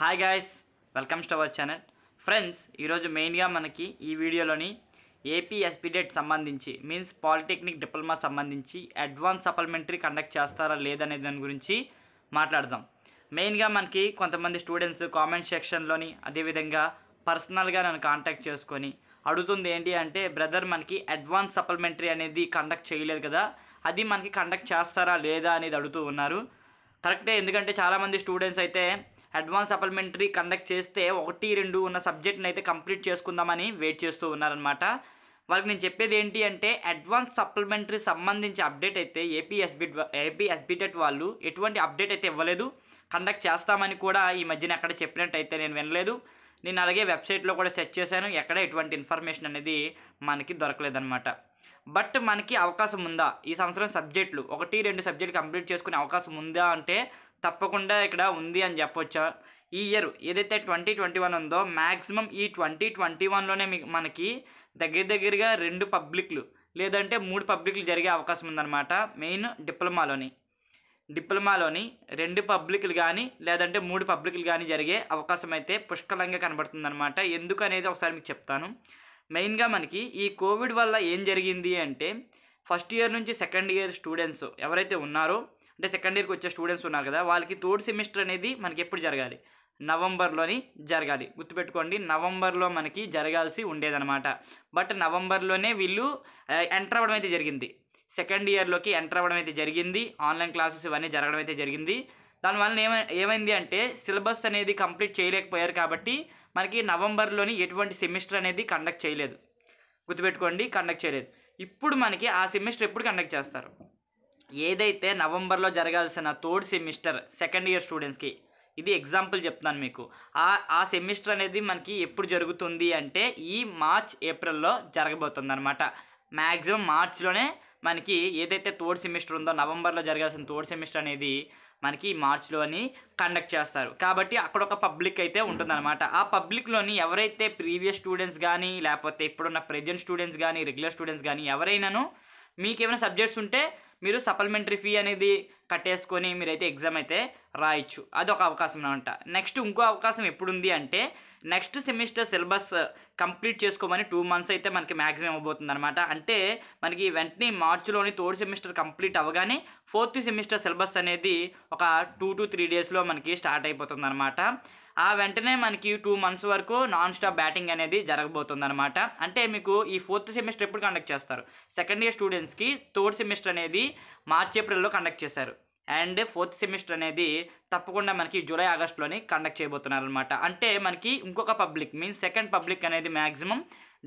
hi guys welcomes to our channel friends ఈరోజు మెయిన్గా మనకి ఈ వీడియోలోని ఏపీ ఎస్పీడెట్ సంబంధించి మీన్స్ పాలిటెక్నిక్ డిప్లొమా సంబంధించి అడ్వాన్స్ సప్లిమెంటరీ కండక్ట్ చేస్తారా లేదనే దాని గురించి మాట్లాడదాం మెయిన్గా మనకి కొంతమంది స్టూడెంట్స్ కామెంట్ సెక్షన్లోని అదేవిధంగా పర్సనల్గా నన్ను కాంటాక్ట్ చేసుకొని అడుగుతుంది ఏంటి అంటే బ్రదర్ మనకి అడ్వాన్స్ సప్లిమెంటరీ అనేది కండక్ట్ చేయలేదు కదా అది మనకి కండక్ట్ చేస్తారా లేదా అనేది అడుగుతూ ఉన్నారు కరెక్టే ఎందుకంటే చాలామంది స్టూడెంట్స్ అయితే అడ్వాన్స్ సప్లిమెంటరీ కండక్ట్ చేస్తే ఒకటి రెండు ఉన్న సబ్జెక్ట్ని అయితే కంప్లీట్ చేసుకుందామని వెయిట్ చేస్తూ ఉన్నారనమాట వాళ్ళకి నేను చెప్పేది ఏంటి అంటే అడ్వాన్స్ సప్లిమెంటరీ సంబంధించి అప్డేట్ అయితే ఏపీఎస్బి ఏపీఎస్బిటెట్ వాళ్ళు ఎటువంటి అప్డేట్ అయితే ఇవ్వలేదు కండక్ట్ చేస్తామని కూడా ఈ మధ్యన ఎక్కడ చెప్పినట్టయితే నేను వినలేదు నేను అలాగే వెబ్సైట్లో కూడా సెర్చ్ చేశాను ఎక్కడ ఎటువంటి ఇన్ఫర్మేషన్ అనేది మనకి దొరకలేదనమాట బట్ మనకి అవకాశం ఉందా ఈ సంవత్సరం సబ్జెక్టులు ఒకటి రెండు సబ్జెక్టులు కంప్లీట్ చేసుకునే అవకాశం ఉందా అంటే తప్పకుండా ఇక్కడ ఉంది అని చెప్పొచ్చా ఈ ఇయర్ ఏదైతే ట్వంటీ ట్వంటీ వన్ ఉందో మ్యాక్సిమం ఈ ట్వంటీ ట్వంటీ వన్లోనే మనకి దగ్గర దగ్గరగా రెండు పబ్లిక్లు లేదంటే మూడు పబ్లిక్లు జరిగే అవకాశం ఉందన్నమాట మెయిన్ డిప్లొమాలోని డిప్లొమాలోని రెండు పబ్లిక్లు కానీ లేదంటే మూడు పబ్లిక్లు కానీ జరిగే అవకాశం అయితే పుష్కలంగా కనబడుతుందన్నమాట ఎందుకు అనేది ఒకసారి మీకు చెప్తాను మెయిన్గా మనకి ఈ కోవిడ్ వల్ల ఏం జరిగింది అంటే ఫస్ట్ ఇయర్ నుంచి సెకండ్ ఇయర్ స్టూడెంట్స్ ఎవరైతే ఉన్నారో అంటే సెకండ్ ఇయర్కి వచ్చే స్టూడెంట్స్ ఉన్నారు కదా వాళ్ళకి థర్డ్ సెమిస్టర్ అనేది మనకి ఎప్పుడు జరగాలి నవంబర్లోని జరగాలి గుర్తుపెట్టుకోండి నవంబర్లో మనకి జరగాల్సి అనమాట బట్ నవంబర్లోనే వీళ్ళు ఎంటర్ అవ్వడం అయితే జరిగింది సెకండ్ ఇయర్లోకి ఎంటర్ అవ్వడం అయితే జరిగింది ఆన్లైన్ క్లాసెస్ ఇవన్నీ జరగడం అయితే జరిగింది దానివల్ల ఏమ ఏమైంది అంటే సిలబస్ అనేది కంప్లీట్ చేయలేకపోయారు కాబట్టి మనకి నవంబర్లోని ఎటువంటి సెమిస్టర్ అనేది కండక్ట్ చేయలేదు గుర్తుపెట్టుకోండి కండక్ట్ చేయలేదు ఇప్పుడు మనకి ఆ సెమిస్టర్ ఎప్పుడు కండక్ట్ చేస్తారు ఏదైతే నవంబర్లో జరగాల్సిన థర్డ్ సెమిస్టర్ సెకండ్ ఇయర్ స్టూడెంట్స్కి ఇది ఎగ్జాంపుల్ చెప్తున్నాను మీకు ఆ ఆ సెమిస్టర్ అనేది మనకి ఎప్పుడు జరుగుతుంది అంటే ఈ మార్చ్ ఏప్రిల్లో జరగబోతుంది అనమాట మ్యాక్సిమం మార్చ్లోనే మనకి ఏదైతే థర్డ్ సెమిస్టర్ ఉందో నవంబర్లో జరగాల్సిన థర్డ్ సెమిస్టర్ అనేది మనకి మార్చ్లోని కండక్ట్ చేస్తారు కాబట్టి అక్కడ ఒక పబ్లిక్ అయితే ఉంటుందన్నమాట ఆ పబ్లిక్లోని ఎవరైతే ప్రీవియస్ స్టూడెంట్స్ కానీ లేకపోతే ఇప్పుడున్న ప్రజెంట్ స్టూడెంట్స్ కానీ రెగ్యులర్ స్టూడెంట్స్ కానీ ఎవరైనాను మీకేమైనా సబ్జెక్ట్స్ ఉంటే మీరు సప్లిమెంటరీ ఫీ అనేది కట్టేసుకొని మీరైతే ఎగ్జామ్ అయితే రాయొచ్చు అదొక అవకాశం అనమాట నెక్స్ట్ ఇంకో అవకాశం ఎప్పుడుంది అంటే నెక్స్ట్ సెమిస్టర్ సిలబస్ కంప్లీట్ చేసుకోమని టూ మంత్స్ అయితే మనకి మ్యాక్సిమం అవ్వబోతుంది అనమాట అంటే మనకి వెంటనే మార్చిలోని థర్డ్ సెమిస్టర్ కంప్లీట్ అవ్వగానే ఫోర్త్ సెమిస్టర్ సిలబస్ అనేది ఒక టూ టు త్రీ డేస్లో మనకి స్టార్ట్ అయిపోతుంది అనమాట ఆ వెంటనే మనకి టూ మంత్స్ వరకు నాన్ స్టాప్ బ్యాటింగ్ అనేది జరగబోతుంది అనమాట అంటే మీకు ఈ ఫోర్త్ సెమిస్టర్ ఎప్పుడు కండక్ట్ చేస్తారు సెకండ్ ఇయర్ స్టూడెంట్స్కి థర్డ్ సెమిస్టర్ అనేది మార్చ్ ఏప్రిల్లో కండక్ట్ చేశారు అండ్ ఫోర్త్ సెమిస్టర్ అనేది తప్పకుండా మనకి జూలై ఆగస్టులోని కండక్ట్ చేయబోతున్నారు అనమాట అంటే మనకి ఇంకొక పబ్లిక్ మీన్స్ సెకండ్ పబ్లిక్ అనేది మ్యాక్సిమం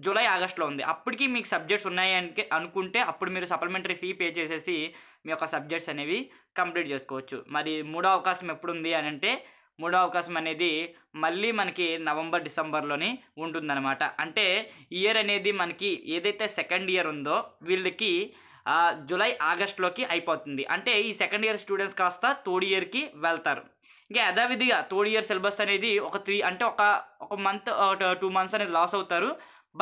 జూలై ఆగస్ట్లో ఉంది అప్పటికి మీకు సబ్జెక్ట్స్ ఉన్నాయి అంటే అనుకుంటే అప్పుడు మీరు సప్లిమెంటరీ ఫీ పే చేసేసి మీ యొక్క సబ్జెక్ట్స్ అనేవి కంప్లీట్ చేసుకోవచ్చు మరి మూడో అవకాశం ఎప్పుడు ఉంది అని అంటే మూడో అవకాశం అనేది మళ్ళీ మనకి నవంబర్ డిసెంబర్లోని ఉంటుందన్నమాట అంటే ఇయర్ అనేది మనకి ఏదైతే సెకండ్ ఇయర్ ఉందో వీళ్ళకి జూలై ఆగస్ట్లోకి అయిపోతుంది అంటే ఈ సెకండ్ ఇయర్ స్టూడెంట్స్ కాస్త థర్డ్ ఇయర్కి వెళ్తారు ఇంకా యథావిధిగా థర్డ్ ఇయర్ సిలబస్ అనేది ఒక త్రీ అంటే ఒక ఒక మంత్ టూ మంత్స్ అనేది లాస్ అవుతారు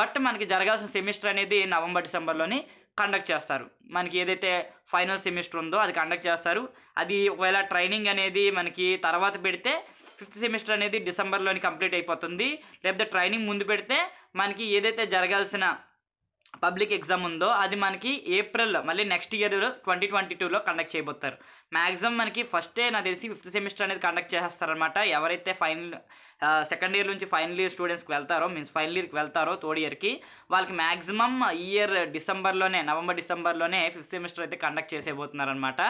బట్ మనకి జరగాల్సిన సెమిస్టర్ అనేది నవంబర్ డిసెంబర్లోని కండక్ట్ చేస్తారు మనకి ఏదైతే ఫైనల్ సెమిస్టర్ ఉందో అది కండక్ట్ చేస్తారు అది ఒకవేళ ట్రైనింగ్ అనేది మనకి తర్వాత పెడితే ఫిఫ్త్ సెమిస్టర్ అనేది డిసెంబర్లోని కంప్లీట్ అయిపోతుంది లేకపోతే ట్రైనింగ్ ముందు పెడితే మనకి ఏదైతే జరగాల్సిన పబ్లిక్ ఎగ్జామ్ ఉందో అది మనకి ఏప్రిల్లో మళ్ళీ నెక్స్ట్ ఇయర్లో ట్వంటీ ట్వంటీ టూలో కండక్ట్ చేయబోతారు మ్యాక్సిమం మనకి ఫస్టే నాకు తెలిసి ఫిఫ్త్ సెమిస్టర్ అనేది కండక్ట్ చేస్తారనమాట ఎవరైతే ఫైనల్ సెకండ్ ఇయర్ నుంచి ఫైనల్ ఇయర్ స్టూడెంట్స్కి వెళ్తారో మీన్స్ ఫైనల్ ఇయర్కి వెళ్తారో థర్డ్ ఇయర్కి వాళ్ళకి మ్యాక్సిమమ్ ఈ ఇయర్ డిసెంబర్లోనే నవంబర్ డిసెంబర్లోనే ఫిఫ్త్ సెమిస్టర్ అయితే కండక్ట్ చేసేబోతున్నారనమాట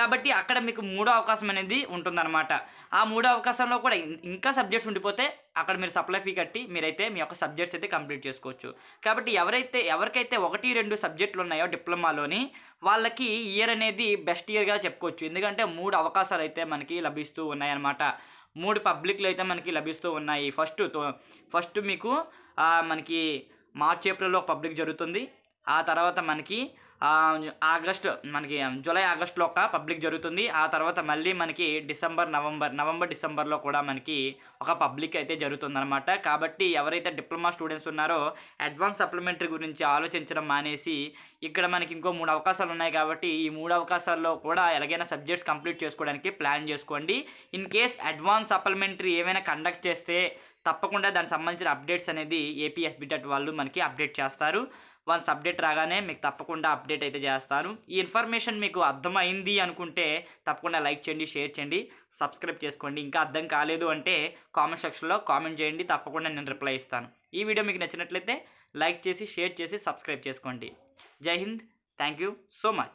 కాబట్టి అక్కడ మీకు మూడో అవకాశం అనేది ఉంటుందన్నమాట ఆ మూడో అవకాశంలో కూడా ఇంకా సబ్జెక్ట్స్ ఉండిపోతే అక్కడ మీరు సప్లై ఫీ కట్టి మీరైతే మీ యొక్క సబ్జెక్ట్స్ అయితే కంప్లీట్ చేసుకోవచ్చు కాబట్టి ఎవరైతే ఎవరికైతే ఒకటి రెండు సబ్జెక్టులు ఉన్నాయో డిప్లొమాలోని వాళ్ళకి ఇయర్ అనేది బెస్ట్ ఇయర్గా చెప్పుకోవచ్చు ఎందుకంటే మూడు అవకాశాలు అయితే మనకి లభిస్తూ ఉన్నాయన్నమాట మూడు పబ్లిక్లు అయితే మనకి లభిస్తూ ఉన్నాయి ఫస్ట్ ఫస్ట్ మీకు మనకి మార్చ్ ఏప్రిల్లో పబ్లిక్ జరుగుతుంది ఆ తర్వాత మనకి ఆగస్ట్ మనకి జూలై ఆగస్ట్లో ఒక పబ్లిక్ జరుగుతుంది ఆ తర్వాత మళ్ళీ మనకి డిసెంబర్ నవంబర్ నవంబర్ డిసెంబర్లో కూడా మనకి ఒక పబ్లిక్ అయితే జరుగుతుందనమాట కాబట్టి ఎవరైతే డిప్లొమా స్టూడెంట్స్ ఉన్నారో అడ్వాన్స్ సప్లిమెంటరీ గురించి ఆలోచించడం మానేసి ఇక్కడ మనకి ఇంకో మూడు అవకాశాలు ఉన్నాయి కాబట్టి ఈ మూడు అవకాశాల్లో కూడా ఎలాగైనా సబ్జెక్ట్స్ కంప్లీట్ చేసుకోవడానికి ప్లాన్ చేసుకోండి ఇన్ కేస్ అడ్వాన్స్ సప్లిమెంటరీ ఏమైనా కండక్ట్ చేస్తే తప్పకుండా దానికి సంబంధించిన అప్డేట్స్ అనేది ఏపీఎస్ డట్ వాళ్ళు మనకి అప్డేట్ చేస్తారు వన్స్ అప్డేట్ రాగానే మీకు తప్పకుండా అప్డేట్ అయితే చేస్తాను ఈ ఇన్ఫర్మేషన్ మీకు అర్థమైంది అనుకుంటే తప్పకుండా లైక్ చేయండి షేర్ చేయండి సబ్స్క్రైబ్ చేసుకోండి ఇంకా అర్థం కాలేదు అంటే కామెంట్ సెక్షన్లో కామెంట్ చేయండి తప్పకుండా నేను రిప్లై ఇస్తాను ఈ వీడియో మీకు నచ్చినట్లయితే లైక్ చేసి షేర్ చేసి సబ్స్క్రైబ్ చేసుకోండి జై హింద్ థ్యాంక్ యూ సో మచ్